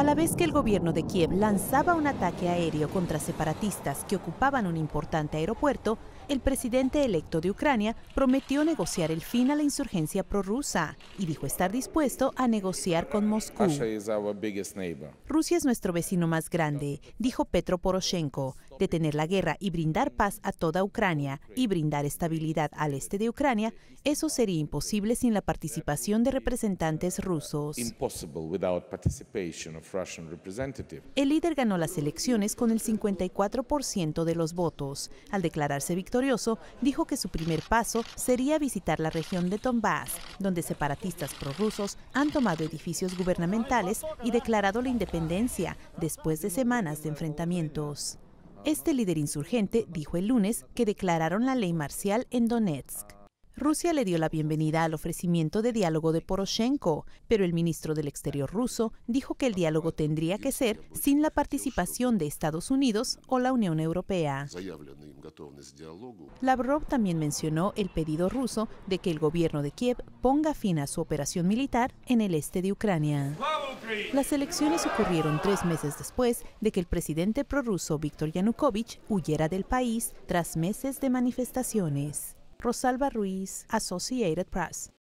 a la vez que el gobierno de Kiev lanzaba un ataque aéreo contra separatistas que ocupaban un importante aeropuerto, el presidente electo de Ucrania prometió negociar el fin a la insurgencia prorrusa y dijo estar dispuesto a negociar con Moscú. Rusia es nuestro vecino más grande, dijo Petro Poroshenko, Detener la guerra y brindar paz a toda Ucrania y brindar estabilidad al este de Ucrania, eso sería imposible sin la participación de representantes rusos. El líder ganó las elecciones con el 54% de los votos. Al declararse victorioso, dijo que su primer paso sería visitar la región de Donbass, donde separatistas prorrusos han tomado edificios gubernamentales y declarado la independencia después de semanas de enfrentamientos. Este líder insurgente dijo el lunes que declararon la ley marcial en Donetsk. Rusia le dio la bienvenida al ofrecimiento de diálogo de Poroshenko, pero el ministro del Exterior ruso dijo que el diálogo tendría que ser sin la participación de Estados Unidos o la Unión Europea. Lavrov también mencionó el pedido ruso de que el gobierno de Kiev ponga fin a su operación militar en el este de Ucrania. Las elecciones ocurrieron tres meses después de que el presidente prorruso Viktor Yanukovych huyera del país tras meses de manifestaciones. Rosalba Ruiz, Associated Press.